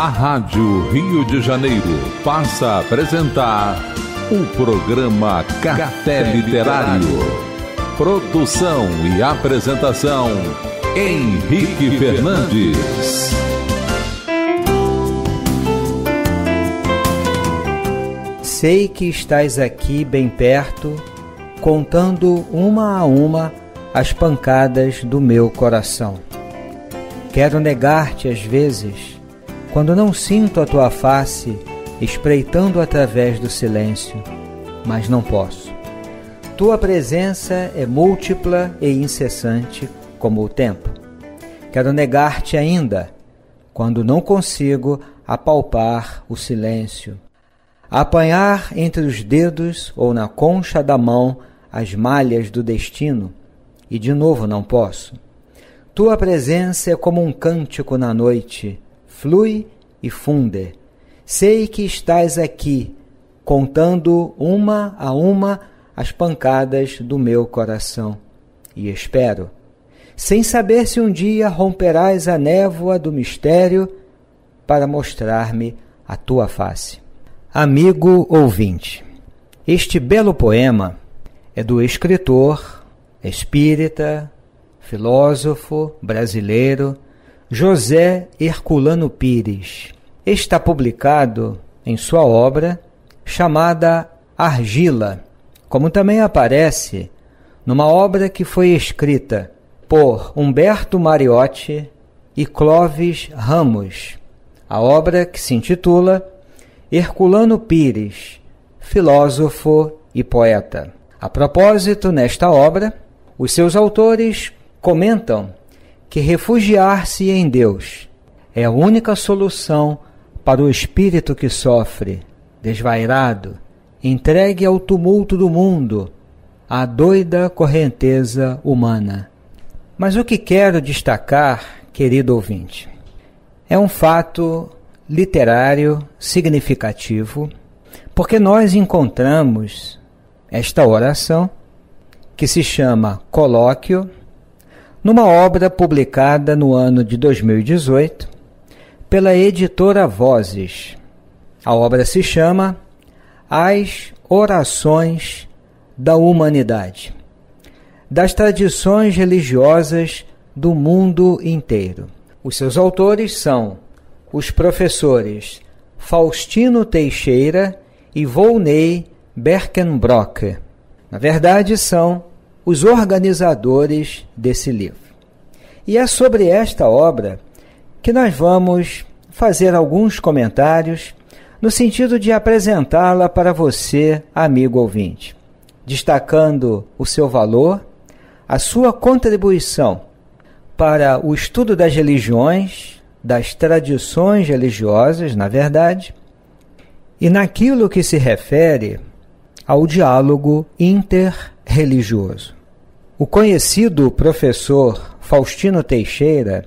A Rádio Rio de Janeiro passa a apresentar o programa Café Literário. Produção e apresentação Henrique Fernandes. Sei que estás aqui bem perto, contando uma a uma as pancadas do meu coração. Quero negar-te às vezes quando não sinto a tua face espreitando através do silêncio, mas não posso. Tua presença é múltipla e incessante como o tempo. Quero negar-te ainda, quando não consigo apalpar o silêncio, apanhar entre os dedos ou na concha da mão as malhas do destino, e de novo não posso. Tua presença é como um cântico na noite, flui e funde. Sei que estás aqui, contando uma a uma as pancadas do meu coração. E espero, sem saber se um dia romperás a névoa do mistério para mostrar-me a tua face. Amigo ouvinte, este belo poema é do escritor, espírita, filósofo brasileiro José Herculano Pires. Está publicado em sua obra chamada Argila, como também aparece numa obra que foi escrita por Humberto Mariotti e Clovis Ramos. A obra que se intitula Herculano Pires, filósofo e poeta. A propósito, nesta obra, os seus autores comentam que refugiar-se em Deus é a única solução para o espírito que sofre, desvairado, entregue ao tumulto do mundo, à doida correnteza humana. Mas o que quero destacar, querido ouvinte, é um fato literário significativo, porque nós encontramos esta oração que se chama Colóquio numa obra publicada no ano de 2018 pela editora Vozes. A obra se chama As Orações da Humanidade das tradições religiosas do mundo inteiro. Os seus autores são os professores Faustino Teixeira e Volney Berkenbrock. Na verdade, são os organizadores desse livro. E é sobre esta obra que nós vamos fazer alguns comentários no sentido de apresentá-la para você, amigo ouvinte, destacando o seu valor, a sua contribuição para o estudo das religiões, das tradições religiosas, na verdade, e naquilo que se refere ao diálogo interreligioso. O conhecido professor Faustino Teixeira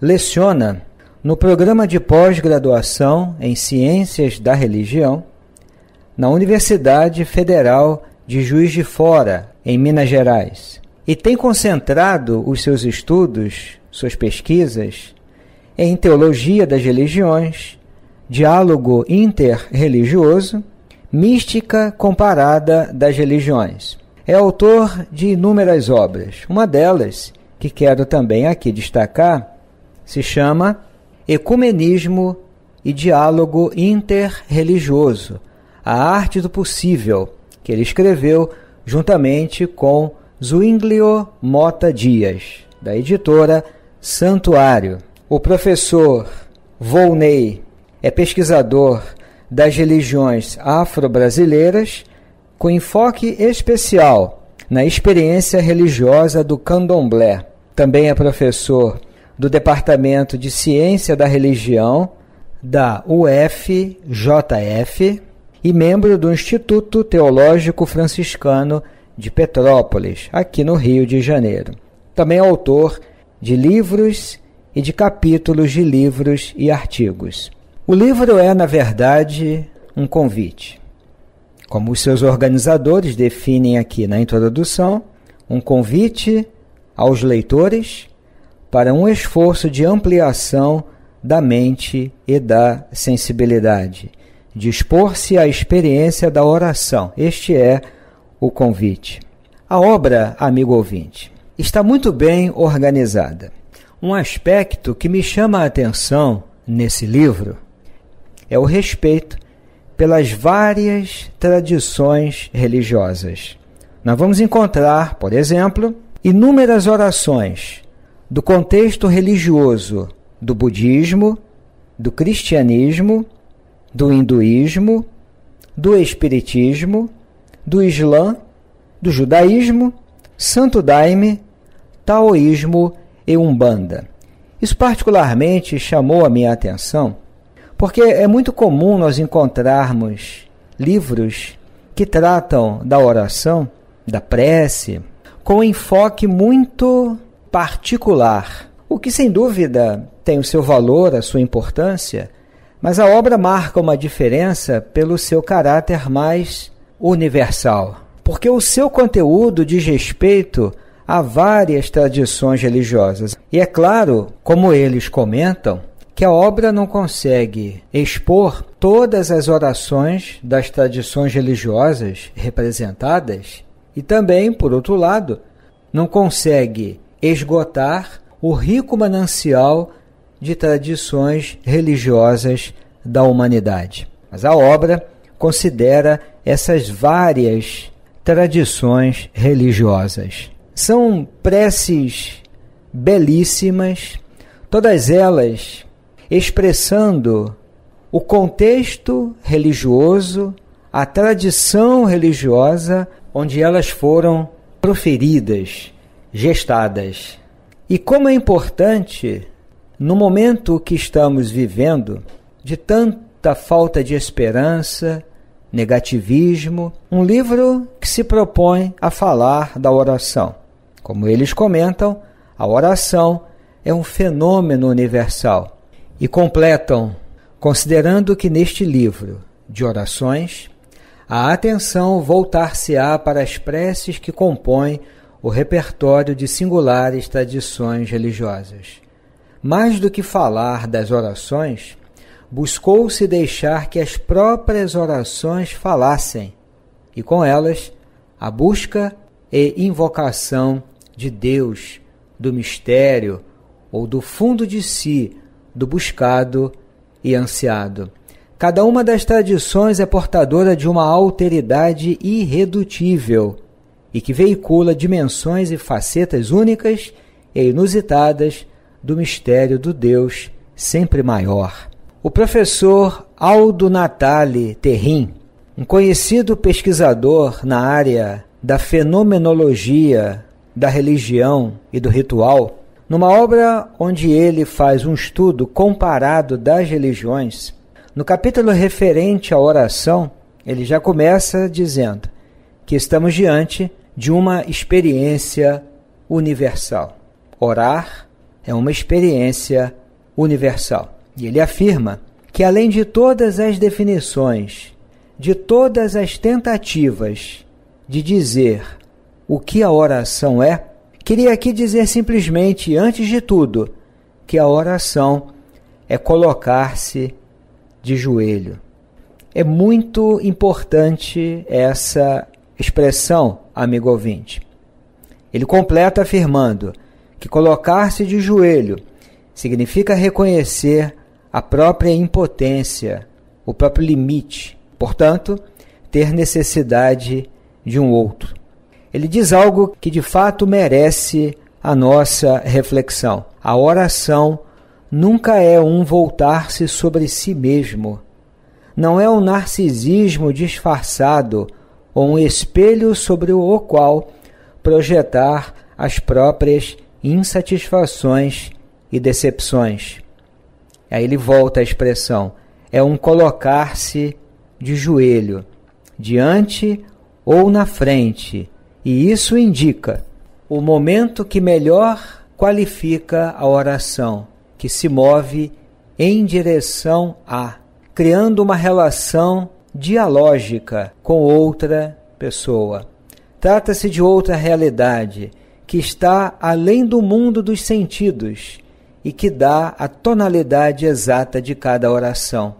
leciona no programa de pós-graduação em Ciências da Religião na Universidade Federal de Juiz de Fora, em Minas Gerais, e tem concentrado os seus estudos, suas pesquisas, em teologia das religiões, diálogo interreligioso, mística comparada das religiões. É autor de inúmeras obras. Uma delas, que quero também aqui destacar, se chama Ecumenismo e Diálogo Interreligioso A Arte do Possível, que ele escreveu juntamente com Zwinglio Mota Dias, da editora Santuário. O professor Volney é pesquisador das religiões afro-brasileiras com enfoque especial na experiência religiosa do candomblé. Também é professor do Departamento de Ciência da Religião da UFJF e membro do Instituto Teológico Franciscano de Petrópolis, aqui no Rio de Janeiro. Também é autor de livros e de capítulos de livros e artigos. O livro é, na verdade, um convite como os seus organizadores definem aqui na introdução, um convite aos leitores para um esforço de ampliação da mente e da sensibilidade. Dispor-se à experiência da oração. Este é o convite. A obra, amigo ouvinte, está muito bem organizada. Um aspecto que me chama a atenção nesse livro é o respeito pelas várias tradições religiosas. Nós vamos encontrar, por exemplo, inúmeras orações do contexto religioso do budismo, do cristianismo, do hinduísmo, do espiritismo, do islã, do judaísmo, santo daime, taoísmo e umbanda. Isso particularmente chamou a minha atenção porque é muito comum nós encontrarmos livros que tratam da oração, da prece, com um enfoque muito particular. O que sem dúvida tem o seu valor, a sua importância, mas a obra marca uma diferença pelo seu caráter mais universal. Porque o seu conteúdo diz respeito a várias tradições religiosas. E é claro, como eles comentam, que a obra não consegue expor todas as orações das tradições religiosas representadas e também, por outro lado, não consegue esgotar o rico manancial de tradições religiosas da humanidade. Mas a obra considera essas várias tradições religiosas. São preces belíssimas, todas elas expressando o contexto religioso, a tradição religiosa onde elas foram proferidas, gestadas. E como é importante, no momento que estamos vivendo, de tanta falta de esperança, negativismo, um livro que se propõe a falar da oração. Como eles comentam, a oração é um fenômeno universal e completam, considerando que neste livro de orações, a atenção voltar-se-á para as preces que compõem o repertório de singulares tradições religiosas. Mais do que falar das orações, buscou-se deixar que as próprias orações falassem, e com elas a busca e invocação de Deus, do mistério ou do fundo de si do buscado e ansiado. Cada uma das tradições é portadora de uma alteridade irredutível e que veicula dimensões e facetas únicas e inusitadas do mistério do Deus sempre maior. O professor Aldo Natali Terrim, um conhecido pesquisador na área da fenomenologia da religião e do ritual, numa obra onde ele faz um estudo comparado das religiões, no capítulo referente à oração, ele já começa dizendo que estamos diante de uma experiência universal. Orar é uma experiência universal. E ele afirma que, além de todas as definições, de todas as tentativas de dizer o que a oração é, Queria aqui dizer simplesmente, antes de tudo, que a oração é colocar-se de joelho. É muito importante essa expressão, amigo ouvinte. Ele completa afirmando que colocar-se de joelho significa reconhecer a própria impotência, o próprio limite, portanto, ter necessidade de um outro. Ele diz algo que de fato merece a nossa reflexão. A oração nunca é um voltar-se sobre si mesmo. Não é um narcisismo disfarçado ou um espelho sobre o qual projetar as próprias insatisfações e decepções. Aí ele volta à expressão: é um colocar-se de joelho, diante ou na frente e isso indica o momento que melhor qualifica a oração, que se move em direção a, criando uma relação dialógica com outra pessoa. Trata-se de outra realidade que está além do mundo dos sentidos e que dá a tonalidade exata de cada oração,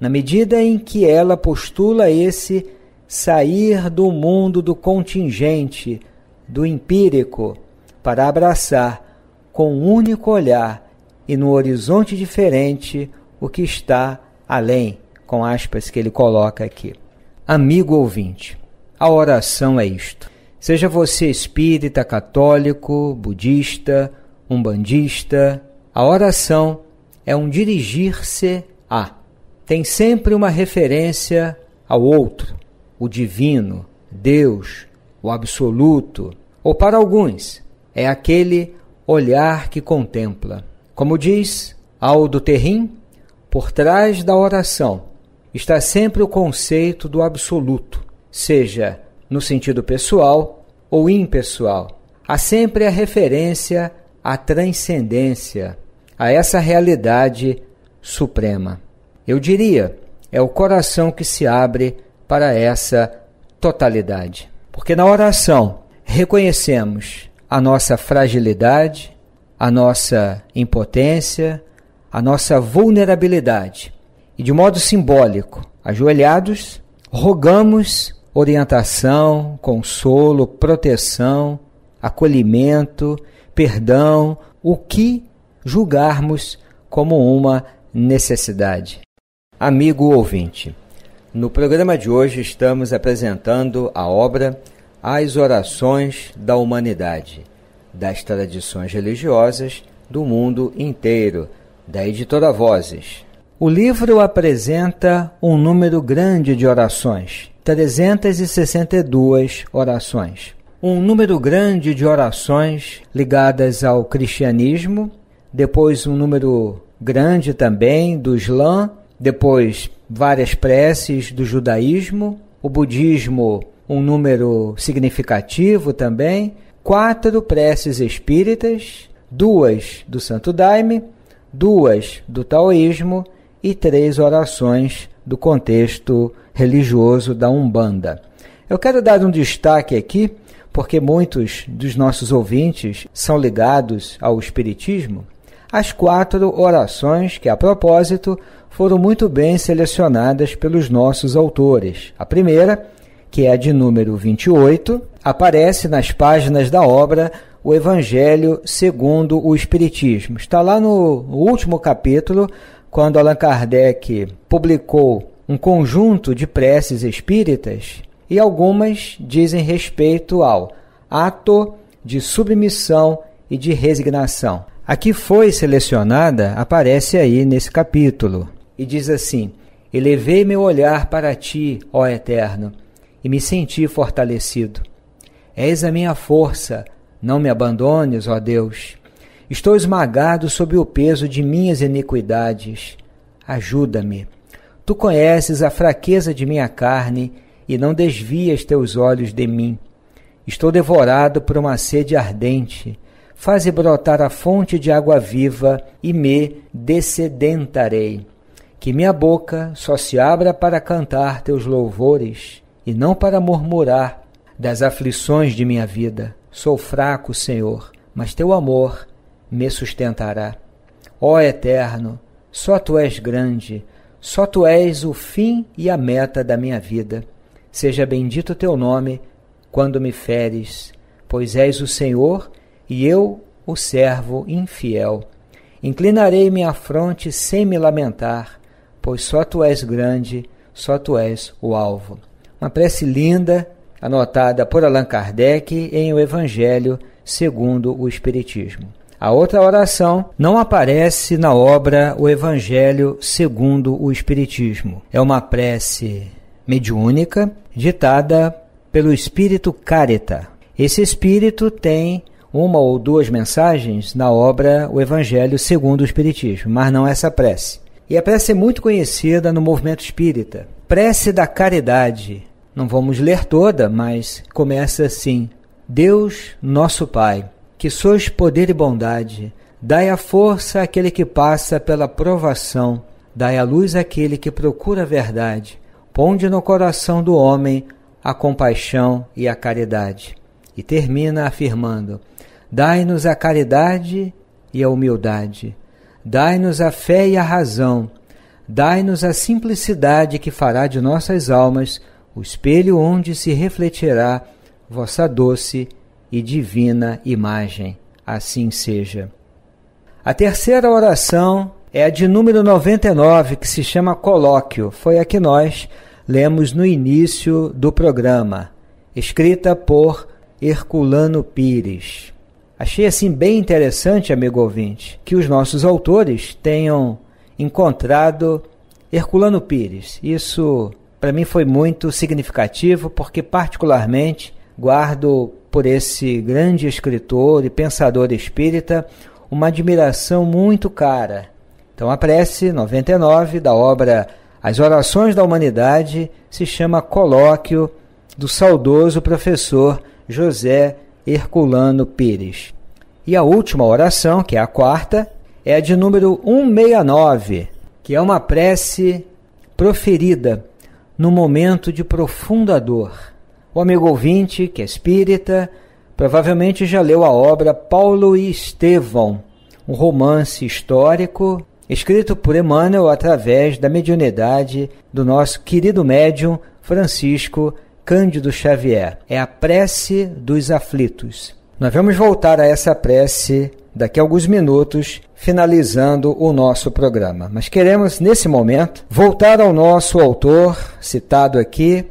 na medida em que ela postula esse sair do mundo do contingente, do empírico, para abraçar com um único olhar e no horizonte diferente o que está além, com aspas que ele coloca aqui. Amigo ouvinte, a oração é isto. Seja você espírita, católico, budista, umbandista, a oração é um dirigir-se a. Tem sempre uma referência ao outro, o divino, Deus, o absoluto, ou para alguns, é aquele olhar que contempla. Como diz Aldo Terrim, por trás da oração está sempre o conceito do absoluto, seja no sentido pessoal ou impessoal. Há sempre a referência à transcendência, a essa realidade suprema. Eu diria, é o coração que se abre para essa totalidade. Porque na oração reconhecemos a nossa fragilidade, a nossa impotência, a nossa vulnerabilidade. E de modo simbólico, ajoelhados, rogamos orientação, consolo, proteção, acolhimento, perdão, o que julgarmos como uma necessidade. Amigo ouvinte, no programa de hoje estamos apresentando a obra As Orações da Humanidade, das tradições religiosas do mundo inteiro, da editora Vozes. O livro apresenta um número grande de orações, 362 orações. Um número grande de orações ligadas ao cristianismo, depois um número grande também do Islã, depois várias preces do judaísmo, o budismo, um número significativo também, quatro preces espíritas, duas do Santo Daime, duas do taoísmo e três orações do contexto religioso da Umbanda. Eu quero dar um destaque aqui, porque muitos dos nossos ouvintes são ligados ao espiritismo as quatro orações que, a propósito, foram muito bem selecionadas pelos nossos autores. A primeira, que é a de número 28, aparece nas páginas da obra O Evangelho segundo o Espiritismo. Está lá no último capítulo, quando Allan Kardec publicou um conjunto de preces espíritas e algumas dizem respeito ao ato de submissão e de resignação. A que foi selecionada aparece aí nesse capítulo e diz assim: Elevei meu olhar para ti, ó Eterno, e me senti fortalecido. És a minha força, não me abandones, ó Deus. Estou esmagado sob o peso de minhas iniquidades. Ajuda-me. Tu conheces a fraqueza de minha carne e não desvias teus olhos de mim. Estou devorado por uma sede ardente faze brotar a fonte de água viva e me dessedentarei. Que minha boca só se abra para cantar teus louvores e não para murmurar das aflições de minha vida. Sou fraco, Senhor, mas teu amor me sustentará. Ó Eterno, só tu és grande, só tu és o fim e a meta da minha vida. Seja bendito teu nome quando me feres, pois és o Senhor e eu, o servo infiel, inclinarei minha fronte sem me lamentar, pois só tu és grande, só tu és o alvo. Uma prece linda, anotada por Allan Kardec em O Evangelho segundo o Espiritismo. A outra oração não aparece na obra O Evangelho segundo o Espiritismo. É uma prece mediúnica ditada pelo espírito Carita. Esse espírito tem uma ou duas mensagens na obra O Evangelho segundo o Espiritismo, mas não essa prece. E a prece é muito conhecida no movimento espírita. Prece da caridade. Não vamos ler toda, mas começa assim: Deus, nosso Pai, que sois poder e bondade, dai a força àquele que passa pela provação, dai a luz àquele que procura a verdade, ponde no coração do homem a compaixão e a caridade. E termina afirmando: Dai-nos a caridade e a humildade. Dai-nos a fé e a razão. Dai-nos a simplicidade que fará de nossas almas o espelho onde se refletirá vossa doce e divina imagem. Assim seja. A terceira oração é a de número 99, que se chama Colóquio. Foi a que nós lemos no início do programa, escrita por Herculano Pires. Achei assim bem interessante, amigo ouvinte, que os nossos autores tenham encontrado Herculano Pires. Isso para mim foi muito significativo porque particularmente guardo por esse grande escritor e pensador espírita uma admiração muito cara. Então a prece 99 da obra As Orações da Humanidade se chama Colóquio do saudoso professor José Herculano Pires. E a última oração, que é a quarta, é a de número 169, que é uma prece proferida no momento de profunda dor. O amigo ouvinte, que é espírita, provavelmente já leu a obra Paulo e Estevão, um romance histórico escrito por Emmanuel através da mediunidade do nosso querido médium Francisco Cândido Xavier, é a prece dos aflitos. Nós vamos voltar a essa prece daqui a alguns minutos, finalizando o nosso programa. Mas queremos, nesse momento, voltar ao nosso autor, citado aqui,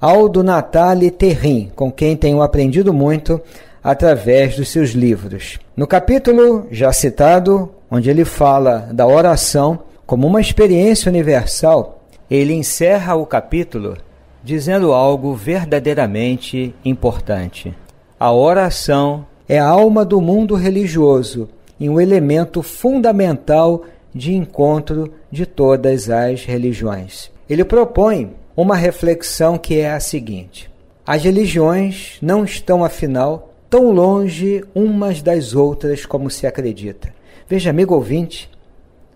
Aldo Natale Terrim, com quem tenho aprendido muito através dos seus livros. No capítulo já citado, onde ele fala da oração como uma experiência universal, ele encerra o capítulo dizendo algo verdadeiramente importante. A oração é a alma do mundo religioso e um elemento fundamental de encontro de todas as religiões. Ele propõe uma reflexão que é a seguinte: as religiões não estão, afinal, tão longe umas das outras como se acredita. Veja, amigo ouvinte,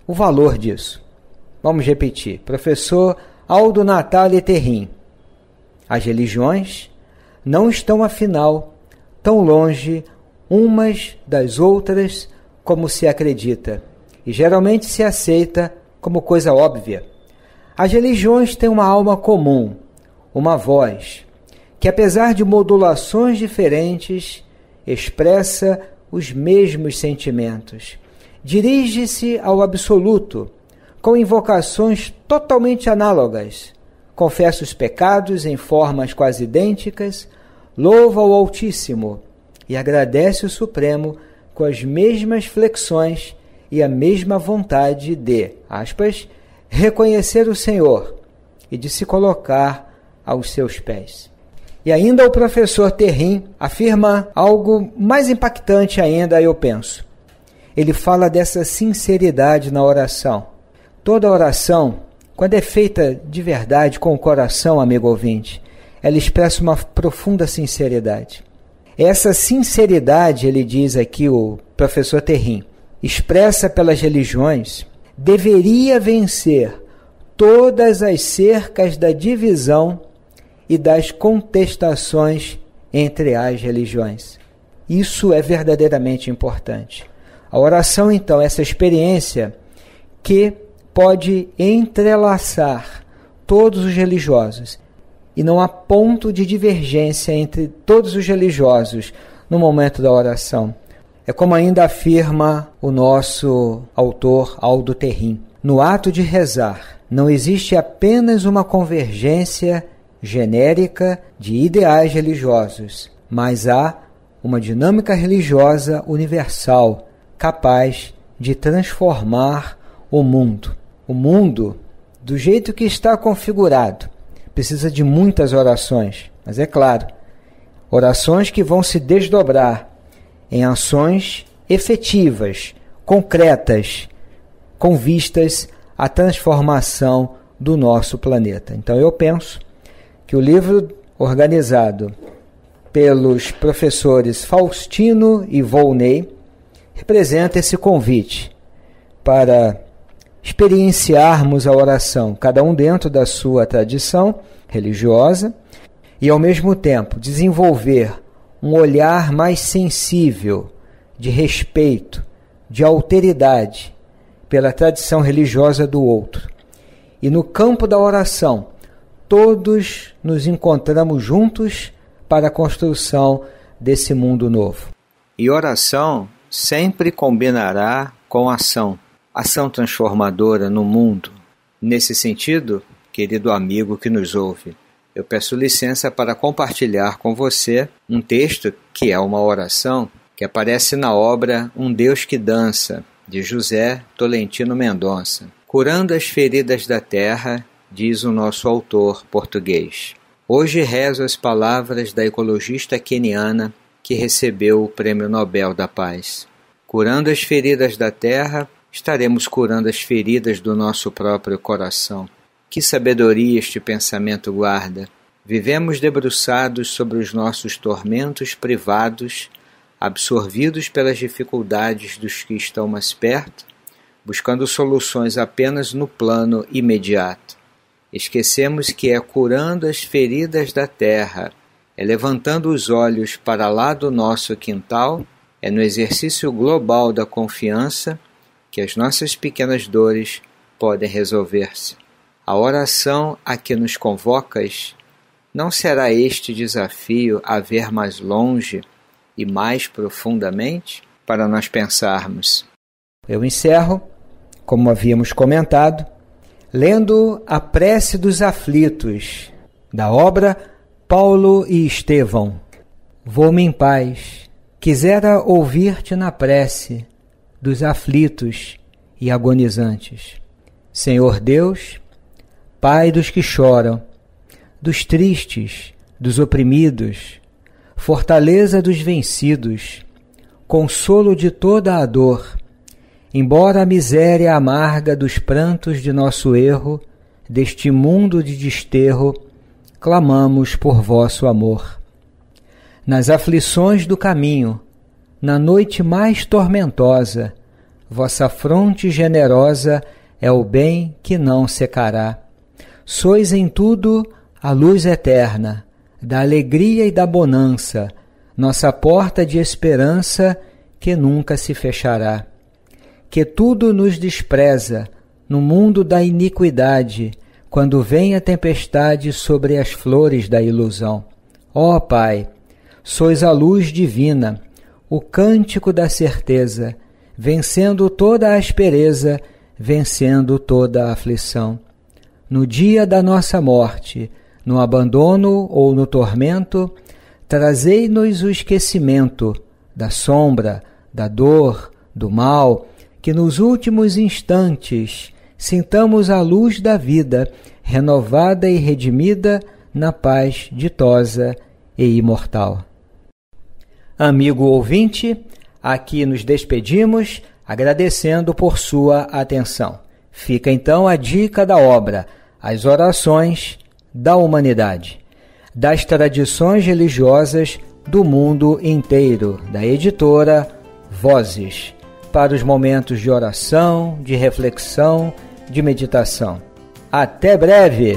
o valor disso. Vamos repetir. Professor Aldo Natal Terrim as religiões não estão, afinal, tão longe umas das outras como se acredita, e geralmente se aceita como coisa óbvia. As religiões têm uma alma comum, uma voz, que apesar de modulações diferentes, expressa os mesmos sentimentos. Dirige-se ao absoluto, com invocações totalmente análogas, confessa os pecados em formas quase idênticas, louva o Altíssimo e agradece o Supremo com as mesmas flexões e a mesma vontade de, aspas, reconhecer o Senhor e de se colocar aos seus pés. E ainda o professor Terrim afirma algo mais impactante ainda, eu penso. Ele fala dessa sinceridade na oração. Toda oração quando é feita de verdade, com o coração, amigo ouvinte, ela expressa uma profunda sinceridade. Essa sinceridade, ele diz aqui o professor Terrim, expressa pelas religiões, deveria vencer todas as cercas da divisão e das contestações entre as religiões. Isso é verdadeiramente importante. A oração, então, é essa experiência que pode entrelaçar todos os religiosos e não há ponto de divergência entre todos os religiosos no momento da oração. É como ainda afirma o nosso autor Aldo Terrim. No ato de rezar, não existe apenas uma convergência genérica de ideais religiosos, mas há uma dinâmica religiosa universal capaz de transformar o mundo. O mundo, do jeito que está configurado, precisa de muitas orações, mas é claro, orações que vão se desdobrar em ações efetivas, concretas, com vistas à transformação do nosso planeta. Então eu penso que o livro organizado pelos professores Faustino e Volney representa esse convite para experienciarmos a oração, cada um dentro da sua tradição religiosa, e ao mesmo tempo desenvolver um olhar mais sensível, de respeito, de alteridade pela tradição religiosa do outro. E no campo da oração, todos nos encontramos juntos para a construção desse mundo novo. E oração sempre combinará com ação ação transformadora no mundo. Nesse sentido, querido amigo que nos ouve, eu peço licença para compartilhar com você um texto que é uma oração que aparece na obra Um Deus que Dança, de José Tolentino Mendonça. Curando as feridas da terra, diz o nosso autor português. Hoje rezo as palavras da ecologista keniana que recebeu o Prêmio Nobel da Paz. Curando as feridas da terra, estaremos curando as feridas do nosso próprio coração. Que sabedoria este pensamento guarda! Vivemos debruçados sobre os nossos tormentos privados, absorvidos pelas dificuldades dos que estão mais perto, buscando soluções apenas no plano imediato. Esquecemos que é curando as feridas da terra, é levantando os olhos para lá do nosso quintal, é no exercício global da confiança que as nossas pequenas dores podem resolver-se. A oração a que nos convocas, não será este desafio a ver mais longe e mais profundamente para nós pensarmos? Eu encerro, como havíamos comentado, lendo a prece dos aflitos da obra Paulo e Estevão. Vou-me em paz. Quisera ouvir-te na prece dos aflitos e agonizantes. Senhor Deus, Pai dos que choram, dos tristes, dos oprimidos, fortaleza dos vencidos, consolo de toda a dor, embora a miséria amarga dos prantos de nosso erro, deste mundo de desterro, clamamos por vosso amor. Nas aflições do caminho, na noite mais tormentosa. Vossa fronte generosa é o bem que não secará. Sois em tudo a luz eterna, da alegria e da bonança, nossa porta de esperança que nunca se fechará. Que tudo nos despreza no mundo da iniquidade, quando vem a tempestade sobre as flores da ilusão. Ó oh, Pai, sois a luz divina o cântico da certeza, vencendo toda a aspereza, vencendo toda a aflição. No dia da nossa morte, no abandono ou no tormento, trazei-nos o esquecimento da sombra, da dor, do mal, que nos últimos instantes sintamos a luz da vida, renovada e redimida na paz ditosa e imortal. Amigo ouvinte, aqui nos despedimos, agradecendo por sua atenção. Fica então a dica da obra, As Orações da Humanidade, das tradições religiosas do mundo inteiro, da editora Vozes, para os momentos de oração, de reflexão, de meditação. Até breve!